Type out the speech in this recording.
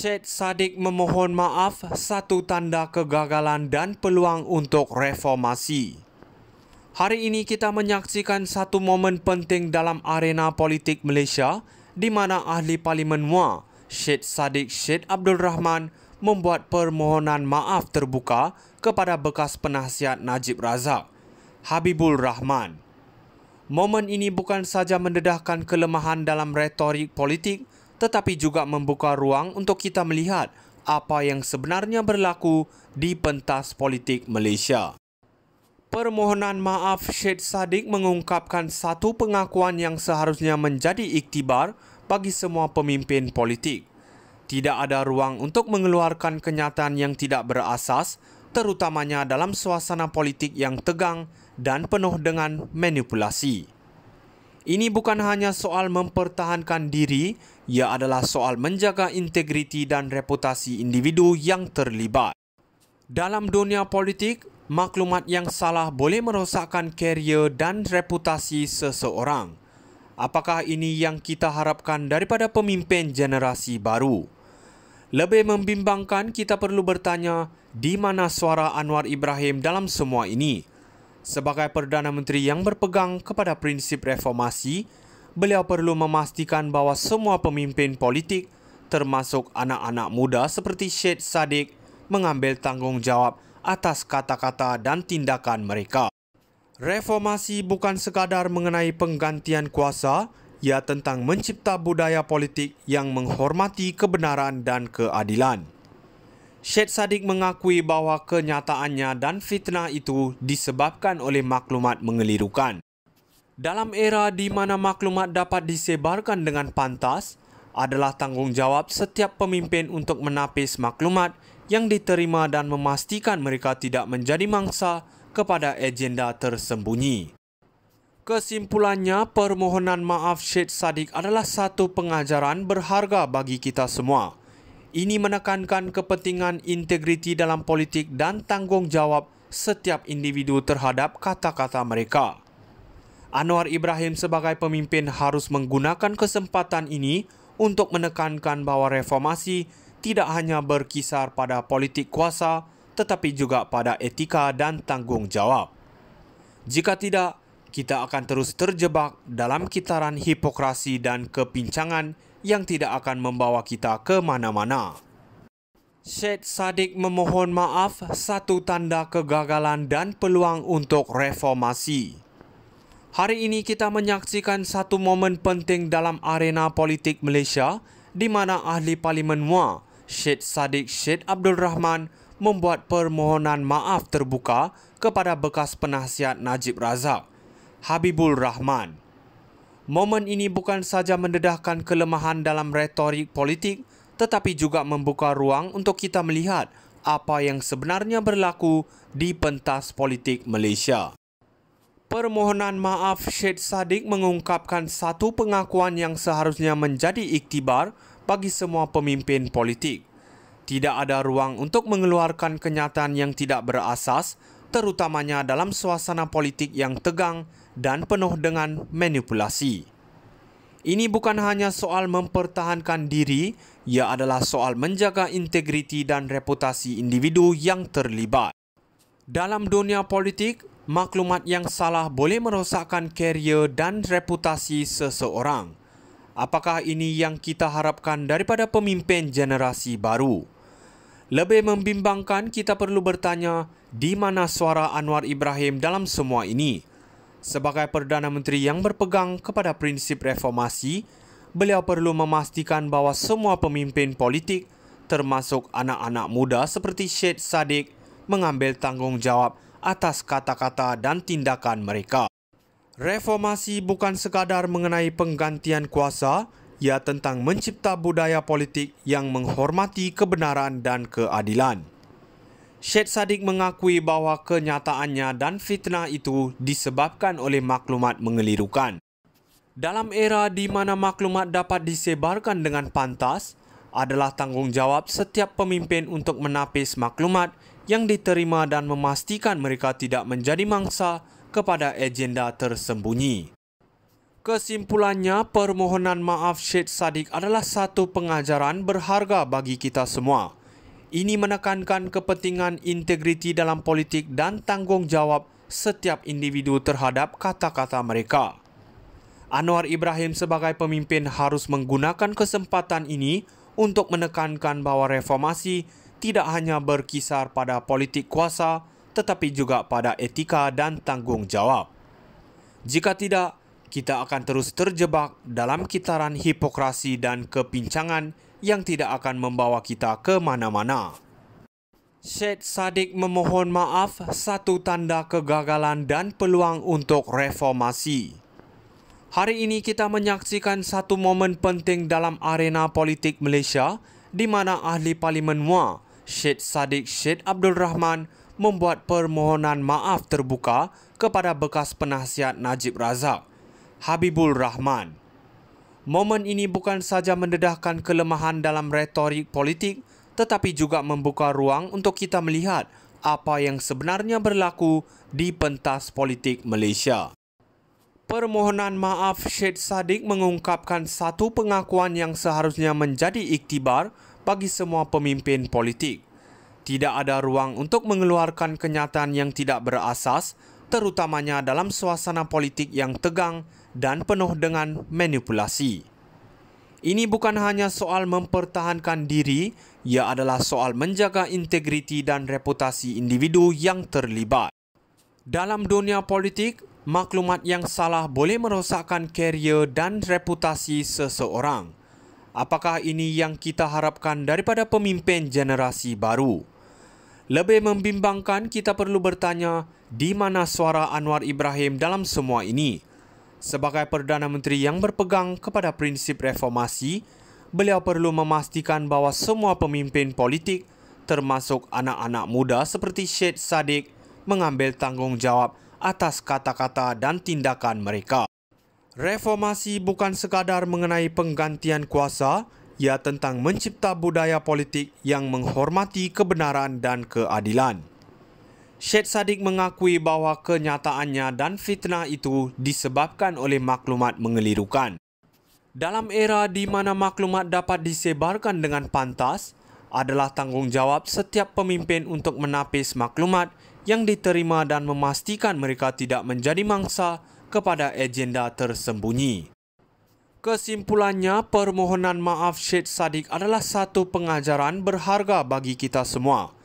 Syed Saddiq memohon maaf satu tanda kegagalan dan peluang untuk reformasi. Hari ini kita menyaksikan satu momen penting dalam arena politik Malaysia di mana Ahli Parlimen MUA, Syed Saddiq Syed Abdul Rahman membuat permohonan maaf terbuka kepada bekas penasihat Najib Razak, Habibul Rahman. Momen ini bukan saja mendedahkan kelemahan dalam retorik politik, tetapi juga membuka ruang untuk kita melihat apa yang sebenarnya berlaku di pentas politik Malaysia. Permohonan maaf Syed Saddiq mengungkapkan satu pengakuan yang seharusnya menjadi iktibar bagi semua pemimpin politik. Tidak ada ruang untuk mengeluarkan kenyataan yang tidak berasas, terutamanya dalam suasana politik yang tegang dan penuh dengan manipulasi. Ini bukan hanya soal mempertahankan diri, ia adalah soal menjaga integriti dan reputasi individu yang terlibat. Dalam dunia politik, maklumat yang salah boleh merosakkan karier dan reputasi seseorang. Apakah ini yang kita harapkan daripada pemimpin generasi baru? Lebih membimbangkan, kita perlu bertanya di mana suara Anwar Ibrahim dalam semua ini. Sebagai Perdana Menteri yang berpegang kepada prinsip reformasi, beliau perlu memastikan bahawa semua pemimpin politik termasuk anak-anak muda seperti Syed Saddiq mengambil tanggungjawab atas kata-kata dan tindakan mereka. Reformasi bukan sekadar mengenai penggantian kuasa, ia tentang mencipta budaya politik yang menghormati kebenaran dan keadilan. Syed Saddiq mengakui bahawa kenyataannya dan fitnah itu disebabkan oleh maklumat mengelirukan. Dalam era di mana maklumat dapat disebarkan dengan pantas, adalah tanggungjawab setiap pemimpin untuk menapis maklumat yang diterima dan memastikan mereka tidak menjadi mangsa kepada agenda tersembunyi. Kesimpulannya, permohonan maaf Syed Saddiq adalah satu pengajaran berharga bagi kita semua. Ini menekankan kepentingan integriti dalam politik dan tanggungjawab setiap individu terhadap kata-kata mereka. Anwar Ibrahim sebagai pemimpin harus menggunakan kesempatan ini untuk menekankan bahawa reformasi tidak hanya berkisar pada politik kuasa tetapi juga pada etika dan tanggungjawab. Jika tidak, kita akan terus terjebak dalam kitaran hipokrasi dan kepincangan yang tidak akan membawa kita ke mana-mana. Syed Saddiq memohon maaf satu tanda kegagalan dan peluang untuk reformasi. Hari ini kita menyaksikan satu momen penting dalam arena politik Malaysia di mana Ahli Parlimen MUA, Syed Saddiq Syed Abdul Rahman membuat permohonan maaf terbuka kepada bekas penasihat Najib Razak, Habibul Rahman. Momen ini bukan saja mendedahkan kelemahan dalam retorik politik tetapi juga membuka ruang untuk kita melihat apa yang sebenarnya berlaku di pentas politik Malaysia. Permohonan maaf Syed Saddiq mengungkapkan satu pengakuan yang seharusnya menjadi iktibar bagi semua pemimpin politik. Tidak ada ruang untuk mengeluarkan kenyataan yang tidak berasas terutamanya dalam suasana politik yang tegang dan penuh dengan manipulasi. Ini bukan hanya soal mempertahankan diri, ia adalah soal menjaga integriti dan reputasi individu yang terlibat. Dalam dunia politik, maklumat yang salah boleh merosakkan karier dan reputasi seseorang. Apakah ini yang kita harapkan daripada pemimpin generasi baru? Lebih membimbangkan, kita perlu bertanya, di mana suara Anwar Ibrahim dalam semua ini? Sebagai Perdana Menteri yang berpegang kepada prinsip reformasi, beliau perlu memastikan bahawa semua pemimpin politik termasuk anak-anak muda seperti Syed Saddiq mengambil tanggungjawab atas kata-kata dan tindakan mereka. Reformasi bukan sekadar mengenai penggantian kuasa, ia tentang mencipta budaya politik yang menghormati kebenaran dan keadilan. Syed Saddiq mengakui bahawa kenyataannya dan fitnah itu disebabkan oleh maklumat mengelirukan. Dalam era di mana maklumat dapat disebarkan dengan pantas, adalah tanggungjawab setiap pemimpin untuk menapis maklumat yang diterima dan memastikan mereka tidak menjadi mangsa kepada agenda tersembunyi. Kesimpulannya, permohonan maaf Syed Saddiq adalah satu pengajaran berharga bagi kita semua. Ini menekankan kepentingan integriti dalam politik dan tanggungjawab setiap individu terhadap kata-kata mereka. Anwar Ibrahim sebagai pemimpin harus menggunakan kesempatan ini untuk menekankan bahawa reformasi tidak hanya berkisar pada politik kuasa tetapi juga pada etika dan tanggungjawab. Jika tidak, kita akan terus terjebak dalam kitaran hipokrasi dan kepincangan yang tidak akan membawa kita ke mana-mana. Syed Saddiq memohon maaf satu tanda kegagalan dan peluang untuk reformasi. Hari ini kita menyaksikan satu momen penting dalam arena politik Malaysia di mana ahli parlimen MUA, Syed Saddiq Syed Abdul Rahman membuat permohonan maaf terbuka kepada bekas penasihat Najib Razak Habibul Rahman. Momen ini bukan saja mendedahkan kelemahan dalam retorik politik tetapi juga membuka ruang untuk kita melihat apa yang sebenarnya berlaku di pentas politik Malaysia. Permohonan maaf Syed Saddiq mengungkapkan satu pengakuan yang seharusnya menjadi iktibar bagi semua pemimpin politik. Tidak ada ruang untuk mengeluarkan kenyataan yang tidak berasas terutamanya dalam suasana politik yang tegang dan penuh dengan manipulasi. Ini bukan hanya soal mempertahankan diri, ia adalah soal menjaga integriti dan reputasi individu yang terlibat. Dalam dunia politik, maklumat yang salah boleh merosakkan karier dan reputasi seseorang. Apakah ini yang kita harapkan daripada pemimpin generasi baru? Lebih membimbangkan, kita perlu bertanya, di mana suara Anwar Ibrahim dalam semua ini. Sebagai Perdana Menteri yang berpegang kepada prinsip reformasi, beliau perlu memastikan bahawa semua pemimpin politik termasuk anak-anak muda seperti Syed Saddiq mengambil tanggungjawab atas kata-kata dan tindakan mereka. Reformasi bukan sekadar mengenai penggantian kuasa, ia tentang mencipta budaya politik yang menghormati kebenaran dan keadilan. Syed Saddiq mengakui bahawa kenyataannya dan fitnah itu disebabkan oleh maklumat mengelirukan. Dalam era di mana maklumat dapat disebarkan dengan pantas, adalah tanggungjawab setiap pemimpin untuk menapis maklumat yang diterima dan memastikan mereka tidak menjadi mangsa kepada agenda tersembunyi. Kesimpulannya, permohonan maaf Syed Saddiq adalah satu pengajaran berharga bagi kita semua.